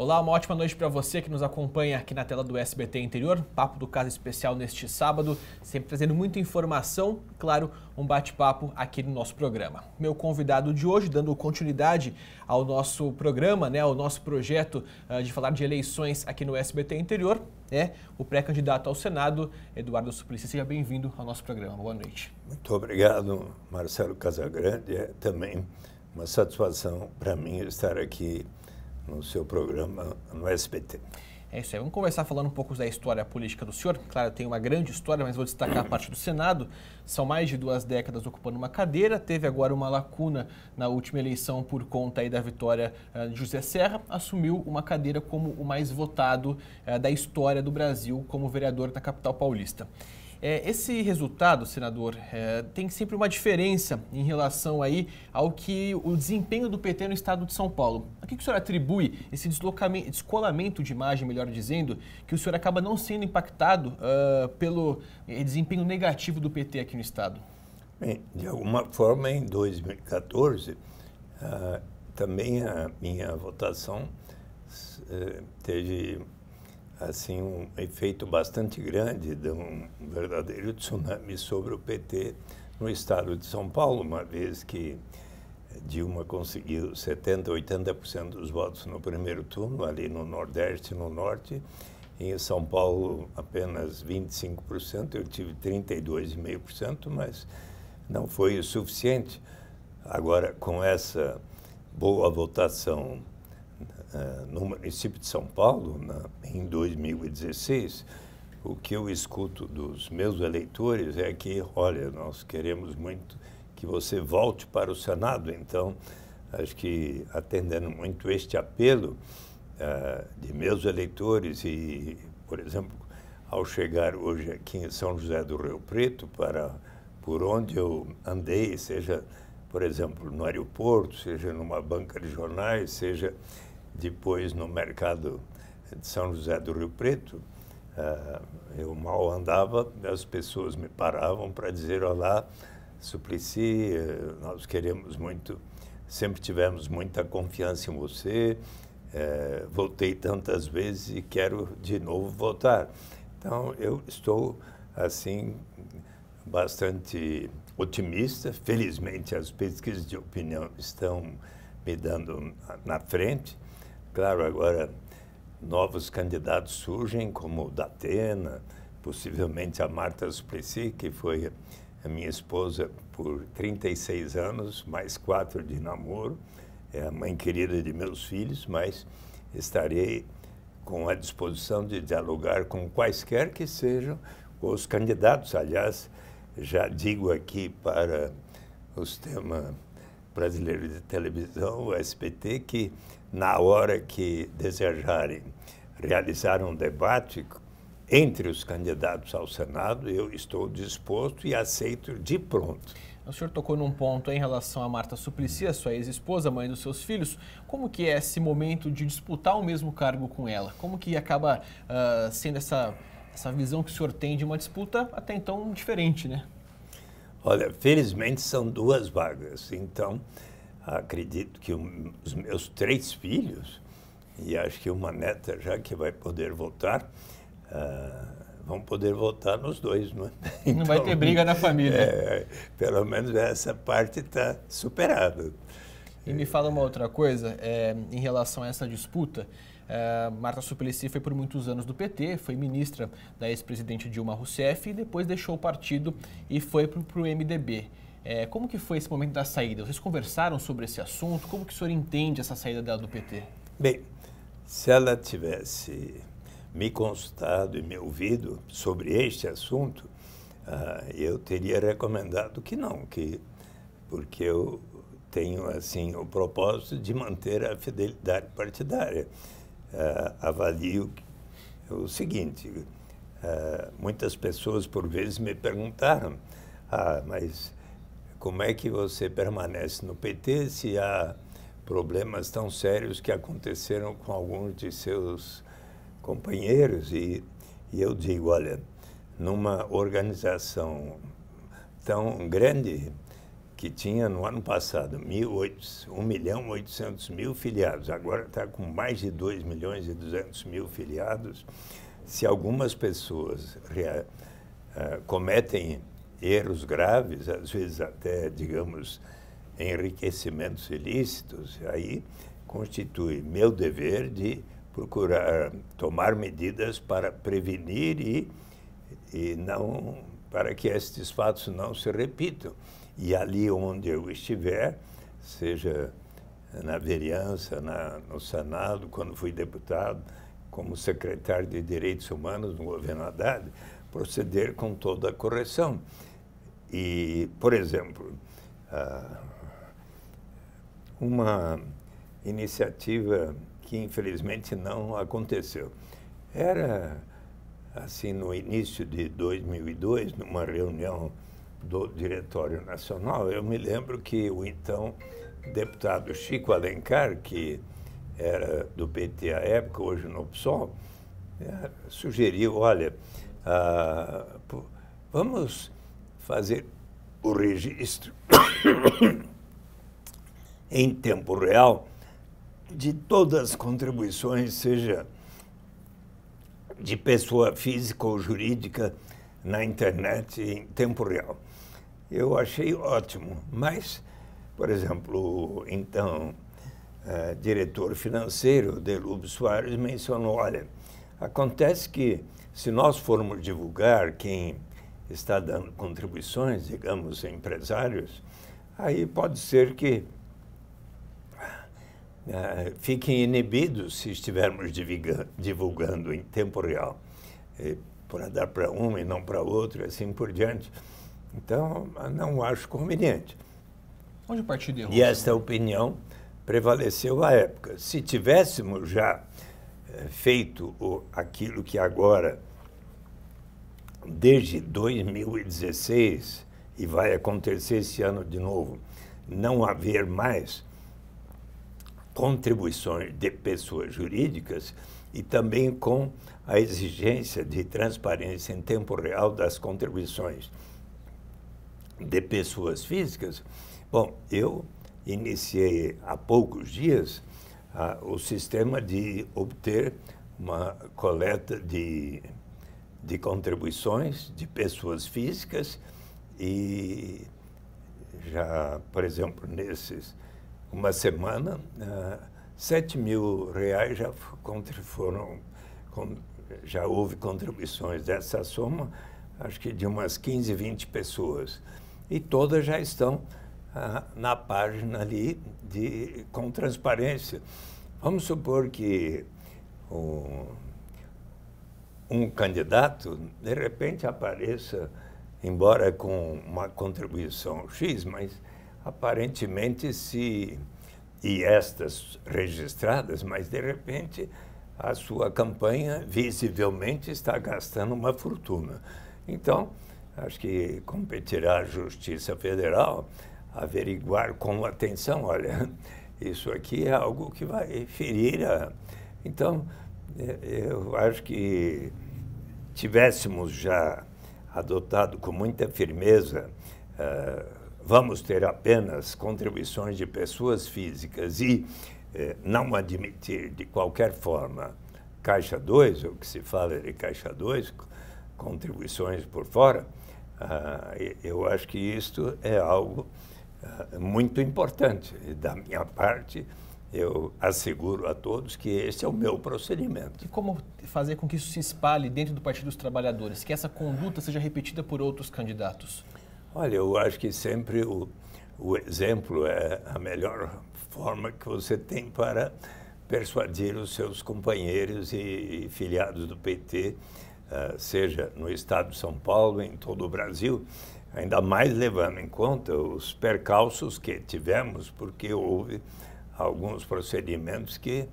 Olá, uma ótima noite para você que nos acompanha aqui na tela do SBT Interior, papo do caso especial neste sábado, sempre trazendo muita informação, claro, um bate-papo aqui no nosso programa. Meu convidado de hoje, dando continuidade ao nosso programa, né, ao nosso projeto uh, de falar de eleições aqui no SBT Interior, é o pré-candidato ao Senado, Eduardo Suplicy. Seja bem-vindo ao nosso programa. Boa noite. Muito obrigado, Marcelo Casagrande. É também uma satisfação para mim estar aqui no seu programa no SBT. É isso aí. Vamos começar falando um pouco da história política do senhor. Claro, tem uma grande história, mas vou destacar a parte do Senado. São mais de duas décadas ocupando uma cadeira. Teve agora uma lacuna na última eleição por conta aí da vitória eh, de José Serra. Assumiu uma cadeira como o mais votado eh, da história do Brasil como vereador da capital paulista. É, esse resultado, senador, é, tem sempre uma diferença em relação aí ao que o desempenho do PT no estado de São Paulo. A que, que o senhor atribui esse deslocamento, descolamento de imagem, melhor dizendo, que o senhor acaba não sendo impactado uh, pelo é, desempenho negativo do PT aqui no estado? Bem, de alguma forma, em 2014, uh, ah, também a minha votação uh, teve assim um efeito bastante grande de um verdadeiro tsunami sobre o PT no estado de São Paulo, uma vez que Dilma conseguiu 70, 80% dos votos no primeiro turno, ali no Nordeste e no Norte. Em São Paulo, apenas 25%, eu tive 32,5%, mas não foi o suficiente. Agora, com essa boa votação eh, no município de São Paulo, na, em 2016, o que eu escuto dos meus eleitores é que, olha, nós queremos muito que você volte para o Senado. Então, acho que atendendo muito este apelo uh, de meus eleitores e, por exemplo, ao chegar hoje aqui em São José do Rio Preto, para por onde eu andei, seja, por exemplo, no aeroporto, seja numa banca de jornais, seja depois, no mercado de São José do Rio Preto, uh, eu mal andava, as pessoas me paravam para dizer: Olá, Suplicy, eh, nós queremos muito, sempre tivemos muita confiança em você, eh, voltei tantas vezes e quero de novo voltar. Então, eu estou, assim, bastante otimista. Felizmente, as pesquisas de opinião estão me dando na frente claro, agora novos candidatos surgem, como o da Atena, possivelmente a Marta Suplicy, que foi a minha esposa por 36 anos, mais quatro de namoro, é a mãe querida de meus filhos, mas estarei com a disposição de dialogar com quaisquer que sejam os candidatos. Aliás, já digo aqui para os temas Brasileiro de Televisão, o SBT, que na hora que desejarem realizar um debate entre os candidatos ao Senado, eu estou disposto e aceito de pronto. O senhor tocou num ponto em relação a Marta Suplicy, a sua ex-esposa, mãe dos seus filhos. Como que é esse momento de disputar o mesmo cargo com ela? Como que acaba uh, sendo essa, essa visão que o senhor tem de uma disputa até então diferente, né? Olha, felizmente são duas vagas. Então, acredito que um, os meus três filhos, e acho que uma neta já que vai poder votar, uh, vão poder votar nos dois, não é? Então, não vai ter então, briga na família. É, pelo menos essa parte está superada. E me fala uma outra coisa, é, em relação a essa disputa, eh, Marta Suplicy foi por muitos anos do PT, foi ministra da ex-presidente Dilma Rousseff e depois deixou o partido e foi para o MDB. É, eh, como que foi esse momento da saída? Vocês conversaram sobre esse assunto? Como que o senhor entende essa saída dela do PT? Bem, se ela tivesse me consultado e me ouvido sobre este assunto, uh, eu teria recomendado que não, que porque eu tenho assim o propósito de manter a fidelidade partidária uh, eh, avalio é o seguinte: uh, muitas pessoas, por vezes, me perguntaram, ah, mas como é que você permanece no PT se há problemas tão sérios que aconteceram com alguns de seus companheiros? E, e eu digo: olha, numa organização tão grande, que tinha no ano passado 1 milhão 800 mil filiados, agora está com mais de 2 milhões e 200 mil filiados. Se algumas pessoas uh, cometem erros graves, às vezes até, digamos, enriquecimentos ilícitos, aí constitui meu dever de procurar tomar medidas para prevenir e, e não para que estes fatos não se repitam. E ali onde eu estiver, seja na vereança, na, no Senado, quando fui deputado, como secretário de Direitos Humanos no governo Haddad, proceder com toda a correção. E, por exemplo, ah, uma iniciativa que infelizmente não aconteceu. Era assim no início de 2002, numa reunião do Diretório Nacional, eu me lembro que o então deputado Chico Alencar, que era do PT à época, hoje no PSOL, é, sugeriu, olha, ah, vamos fazer o registro em tempo real de todas as contribuições, seja de pessoa física ou jurídica, na internet em tempo real eu achei ótimo. Mas, por exemplo, então, é, diretor financeiro Delúbio Soares mencionou, olha, acontece que se nós formos divulgar quem está dando contribuições, digamos, empresários, aí pode ser que uh, fiquem inibidos se estivermos divulgando em tempo real, e, para dar para um e não para outro, e assim por diante. Então, não acho conveniente. Onde o partido errou? E essa opinião prevaleceu à época. Se tivéssemos já eh, feito o, aquilo que agora, desde 2016, e vai acontecer esse ano de novo, não haver mais contribuições de pessoas jurídicas e também com a exigência de transparência em tempo real das contribuições de pessoas físicas, bom, eu iniciei há poucos dias ah, o sistema de obter uma coleta de, de contribuições de pessoas físicas e já, por exemplo, nesses uma semana, ah, 7 mil reais já foram, já houve contribuições dessa soma, acho que de umas 15, 20 pessoas e todas já estão ah, na página ali de, com transparência. Vamos supor que o, um candidato, de repente, apareça, embora com uma contribuição X, mas aparentemente se. E estas registradas, mas de repente a sua campanha visivelmente está gastando uma fortuna. Então, Acho que competirá a Justiça Federal averiguar com atenção, olha, isso aqui é algo que vai ferir a... Então, é, eu acho que tivéssemos já adotado com muita firmeza, uh, vamos ter apenas contribuições de pessoas físicas e uh, não admitir de qualquer forma Caixa 2, o que se fala de Caixa 2, contribuições por fora, ah, eu acho que isto é algo ah, muito importante. E da minha parte, eu asseguro a todos que esse é o meu procedimento. E como fazer com que isso se espalhe dentro do Partido dos Trabalhadores, que essa conduta seja repetida por outros candidatos? Olha, eu acho que sempre o, o exemplo é a melhor forma que você tem para persuadir os seus companheiros e, e filiados do PT eh, seja no estado de São Paulo, em todo o Brasil, ainda mais levando em conta os percalços que tivemos, porque houve alguns procedimentos que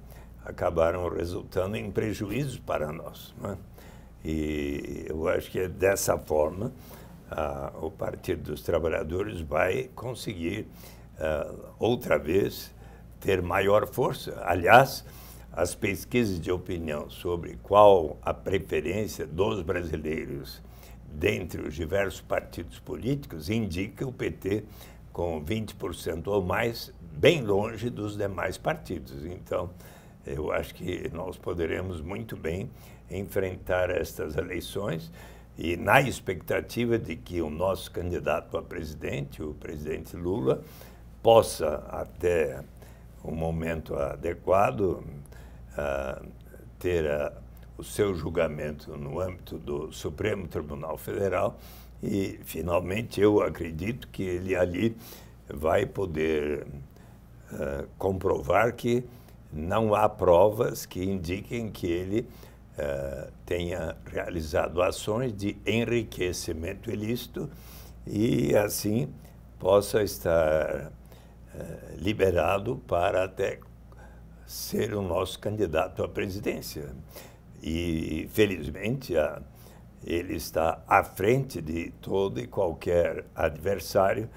acabaram resultando em prejuízos para nós. Né? E eu acho que é dessa forma o Partido dos Trabalhadores vai conseguir eh, outra vez ter maior força. Aliás, as pesquisas de opinião sobre qual a preferência dos brasileiros dentre os diversos partidos políticos indica o PT com 20% ou mais, bem longe dos demais partidos. Então, eu acho que nós poderemos muito bem enfrentar estas eleições e na expectativa de que o nosso candidato a presidente, o presidente Lula, possa até o um momento adequado ter a, o seu julgamento no âmbito do Supremo Tribunal Federal e, finalmente, eu acredito que ele ali vai poder uh, comprovar que não há provas que indiquem que ele uh, tenha realizado ações de enriquecimento ilícito e, assim, possa estar eh, liberado para até ser o nosso candidato à presidência. E, felizmente, a, ele está à frente de todo e qualquer adversário,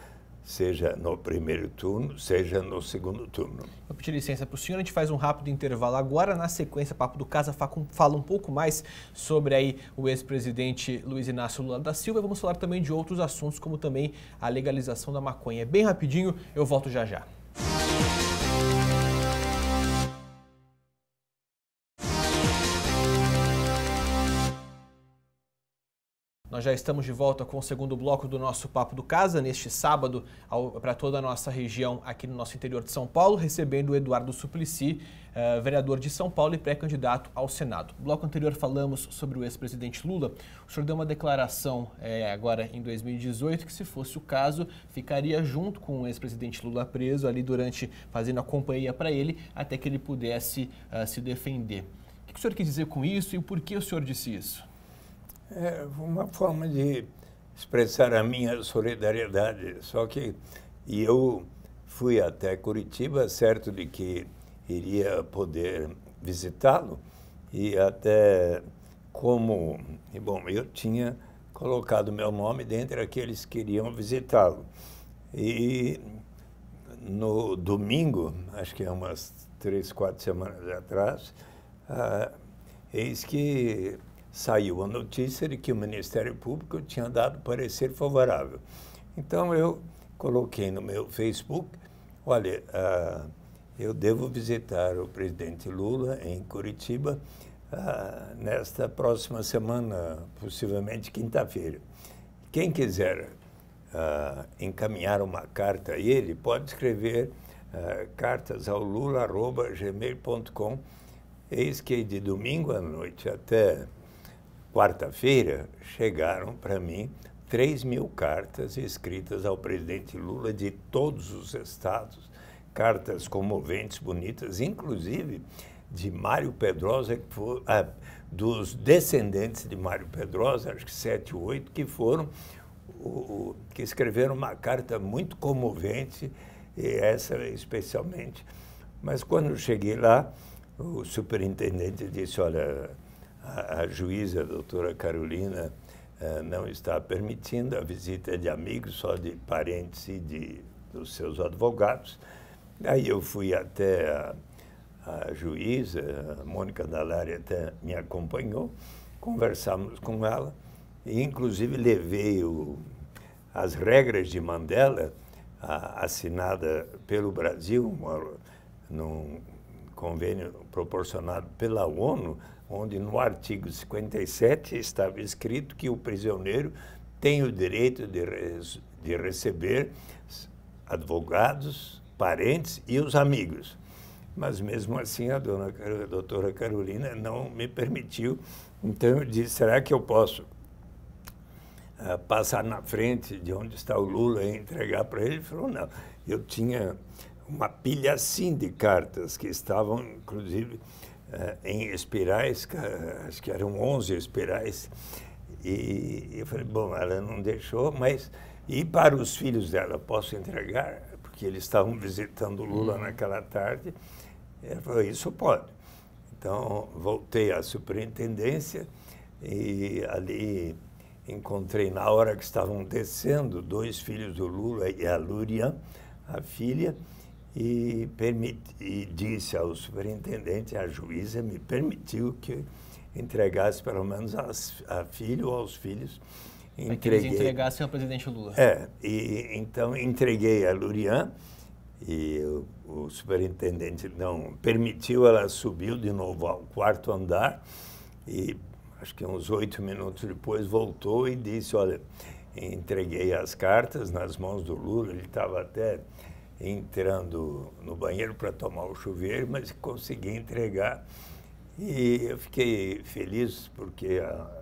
seja no primeiro turno, seja no segundo turno. Vou pedir licença para o senhor, a gente faz um rápido intervalo agora. Na sequência, Papo do Casa fala um pouco mais sobre aí o ex-presidente Luiz Inácio Lula da Silva. Vamos falar também de outros assuntos, como também a legalização da maconha. Bem rapidinho, eu volto já já. Nós já estamos de volta com o segundo bloco do nosso Papo do Casa, neste sábado, para toda a nossa região aqui no nosso interior de São Paulo, recebendo o Eduardo Suplicy, eh, vereador de São Paulo e pré-candidato ao Senado. No bloco anterior falamos sobre o ex-presidente Lula. O senhor deu uma declaração eh, agora em 2018 que, se fosse o caso, ficaria junto com o ex-presidente Lula preso ali durante, fazendo a companhia para ele, até que ele pudesse eh, se defender. O que o senhor quis dizer com isso e por que o senhor disse isso? É uma forma de expressar a minha solidariedade. Só que e eu fui até Curitiba, certo de que iria poder visitá-lo, e até como. E, bom, eu tinha colocado meu nome dentre aqueles que iriam visitá-lo. E no domingo, acho que é umas três, quatro semanas atrás, ah, eis que saiu a notícia de que o Ministério Público tinha dado parecer favorável. Então eu coloquei no meu Facebook, olha, uh, eu devo visitar o presidente Lula em Curitiba uh, nesta próxima semana, possivelmente quinta-feira. Quem quiser uh, encaminhar uma carta a ele, pode escrever uh, cartas ao lula.gmail.com. Eis que de domingo à noite até quarta-feira, chegaram para mim 3 mil cartas escritas ao presidente Lula de todos os estados, cartas comoventes, bonitas, inclusive de Mário Pedrosa, que foi, ah, dos descendentes de Mário Pedrosa, acho que sete ou oito, que foram, o, que escreveram uma carta muito comovente, e essa especialmente. Mas quando eu cheguei lá, o superintendente disse, olha, a, a juíza, a doutora Carolina, eh, não está permitindo a visita de amigos, só de parentes e de, dos seus advogados. Aí eu fui até a, a juíza, a Mônica Dallari até me acompanhou, conversamos com ela, e inclusive levei o, as regras de Mandela, a, assinada pelo Brasil, uma, num convênio proporcionado pela ONU, onde no artigo 57 estava escrito que o prisioneiro tem o direito de, res, de receber advogados, parentes e os amigos. Mas mesmo assim a, dona, a doutora Carolina não me permitiu. Então eu disse, será que eu posso Uh, passar na frente de onde está o Lula e entregar para ele. Ele falou, não, eu tinha uma pilha assim de cartas que estavam, inclusive, eh, em espirais, acho que eram 11 espirais, e eu falei, bom, ela não deixou, mas e para os filhos dela, posso entregar? Porque eles estavam visitando Lula uhum. naquela tarde. Ela falou, isso pode. Então, voltei à superintendência e ali encontrei, na hora que estavam descendo, dois filhos do Lula e a Lurian, a filha, e, permiti, e disse ao superintendente, a juíza me permitiu que entregasse pelo menos as, a filho ou aos filhos. Entreguei, Para que eles entregassem ao presidente Lula. É, e então entreguei a Lurian e o, o superintendente não permitiu, ela subiu de novo ao quarto andar e acho que uns oito minutos depois voltou e disse, olha, entreguei as cartas nas mãos do Lula, ele estava até entrando no banheiro para tomar o chuveiro, mas consegui entregar. E eu fiquei feliz porque ah,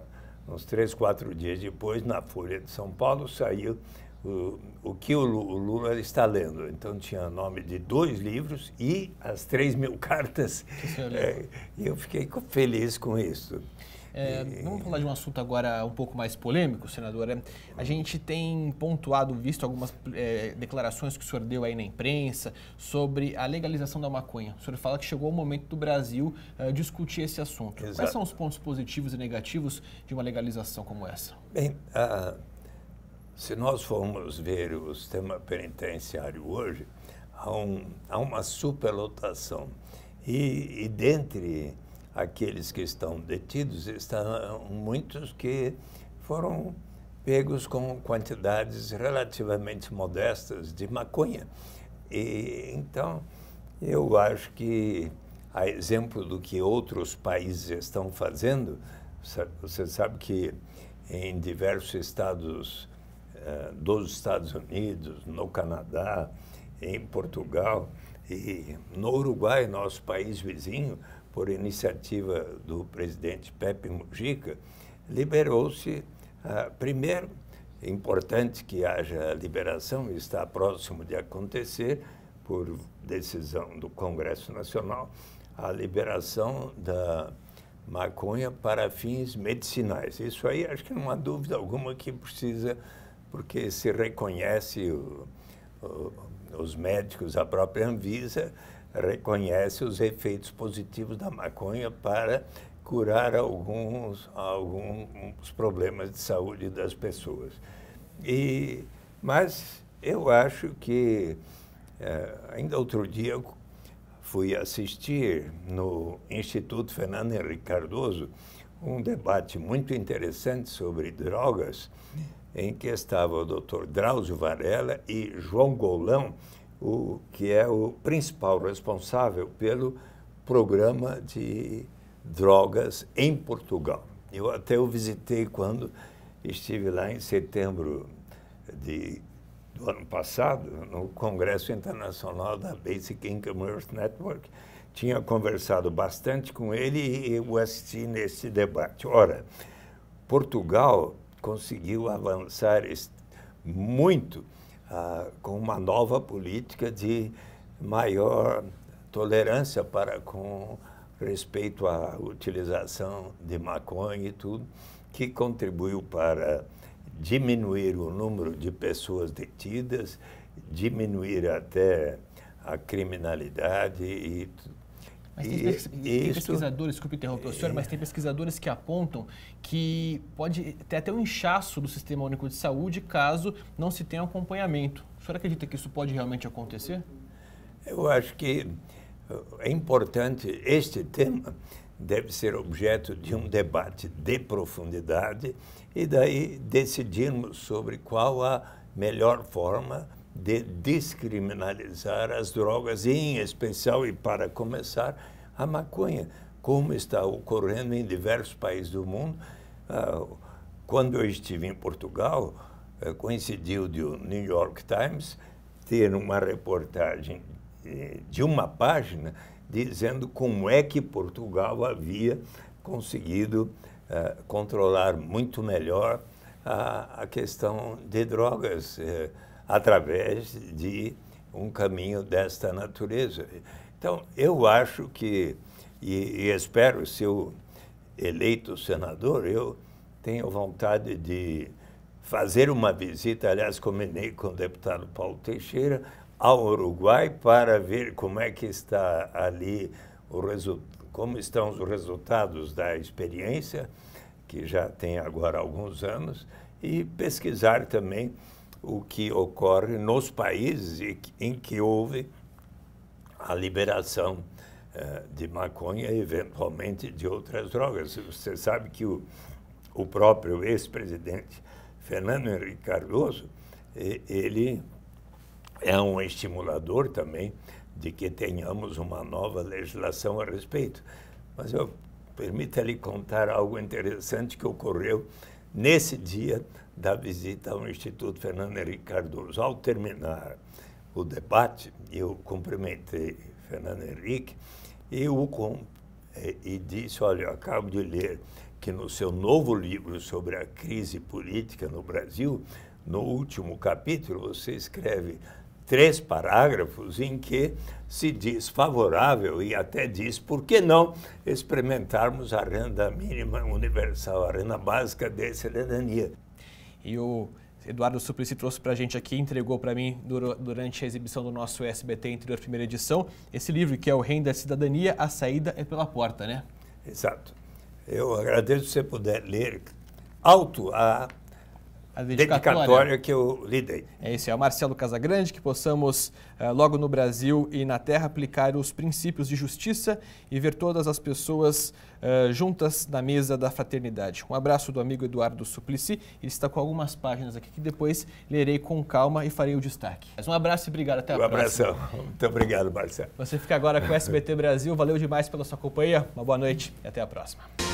uns três, quatro dias depois, na Folha de São Paulo, saiu o, o que o Lula está lendo. Então tinha nome de dois livros e as três mil cartas. É, e eu fiquei feliz com isso. É, vamos falar de um assunto agora um pouco mais polêmico, senadora. A gente tem pontuado, visto algumas é, declarações que o senhor deu aí na imprensa sobre a legalização da maconha. O senhor fala que chegou o momento do Brasil é, discutir esse assunto. Exato. Quais são os pontos positivos e negativos de uma legalização como essa? Bem, ah, se nós formos ver o sistema penitenciário hoje, há, um, há uma superlotação. E, e dentre aqueles que estão detidos, estão muitos que foram pegos com quantidades relativamente modestas de maconha. E, então, eu acho que, a exemplo do que outros países estão fazendo, você sabe que em diversos estados eh, dos Estados Unidos, no Canadá, em Portugal e no Uruguai, nosso país vizinho, por iniciativa do presidente Pepe Mujica, liberou-se, ah, primeiro, é importante que haja liberação, está próximo de acontecer, por decisão do Congresso Nacional, a liberação da maconha para fins medicinais. Isso aí acho que não é há dúvida alguma que precisa, porque se reconhece o, o, os médicos, a própria Anvisa, reconhece os efeitos positivos da maconha para curar alguns, alguns problemas de saúde das pessoas. E, mas eu acho que, é, ainda outro dia, fui assistir no Instituto Fernando Henrique Cardoso um debate muito interessante sobre drogas, em que estava o doutor Drauzio Varela e João Golão, o que é o principal responsável pelo programa de drogas em Portugal. Eu até o visitei quando estive lá em setembro de, do ano passado, no Congresso Internacional da Basic Income Earth Network. Tinha conversado bastante com ele e o assisti nesse debate. Ora, Portugal conseguiu avançar muito ah, com uma nova política de maior tolerância para com respeito à utilização de maconha e tudo, que contribuiu para diminuir o número de pessoas detidas, diminuir até a criminalidade e mas tem, tem pesquisadores, desculpe interromper o senhor, mas tem pesquisadores que apontam que pode ter até um inchaço do sistema único de saúde caso não se tenha acompanhamento. O senhor acredita que isso pode realmente acontecer? Eu acho que eh, é importante este tema deve ser objeto de um debate de profundidade e daí decidirmos sobre qual a melhor forma de descriminalizar as drogas, em especial e para começar, a maconha, como está ocorrendo em diversos países do mundo. Ah, quando eu estive em Portugal, eh, coincidiu de o New York Times ter uma reportagem eh, de uma página dizendo como é que Portugal havia conseguido eh, controlar muito melhor a, questão de drogas através de um caminho desta natureza. Então, eu acho que, e, e espero, se eu eleito senador, eu tenho vontade de fazer uma visita, aliás, combinei com o deputado Paulo Teixeira, ao Uruguai para ver como é que está ali o como estão os resultados da experiência, que já tem agora alguns anos, e pesquisar também o que ocorre nos países em que houve a liberação eh, de maconha e, eventualmente, de outras drogas. Você sabe que o, o próprio ex-presidente Fernando Henrique Cardoso, ele é um estimulador também de que tenhamos uma nova legislação a respeito. Mas eu permita-lhe contar algo interessante que ocorreu Nesse dia da visita ao Instituto Fernando Henrique Cardoso, ao terminar o debate, eu cumprimentei Fernando Henrique e, o, é, e disse: Olha, acabo de ler que no seu novo livro sobre a crise política no Brasil, no último capítulo, você escreve três parágrafos em que se diz favorável e até diz por que não experimentarmos a renda mínima universal, a renda básica de cidadania. E o Eduardo Suplicy trouxe para a gente aqui, entregou para mim durante a exibição do nosso SBT Interior Primeira Edição, esse livro que é o Renda Cidadania, a saída é pela porta, né? Exato. Eu agradeço se você puder ler alto a a dedicatória, dedicatória que eu lhe dei. É isso, é o Marcelo Casagrande, que possamos eh, logo no Brasil e na Terra aplicar os princípios de justiça e ver todas as pessoas eh, juntas na mesa da fraternidade. Um abraço do amigo Eduardo Suplicy, ele está com algumas páginas aqui que depois lerei com calma e farei o destaque. Mas um abraço e obrigado, até a um próxima. Um abração, muito obrigado Marcelo. Você fica agora com o SBT Brasil, valeu demais pela sua companhia, uma boa noite e até a próxima.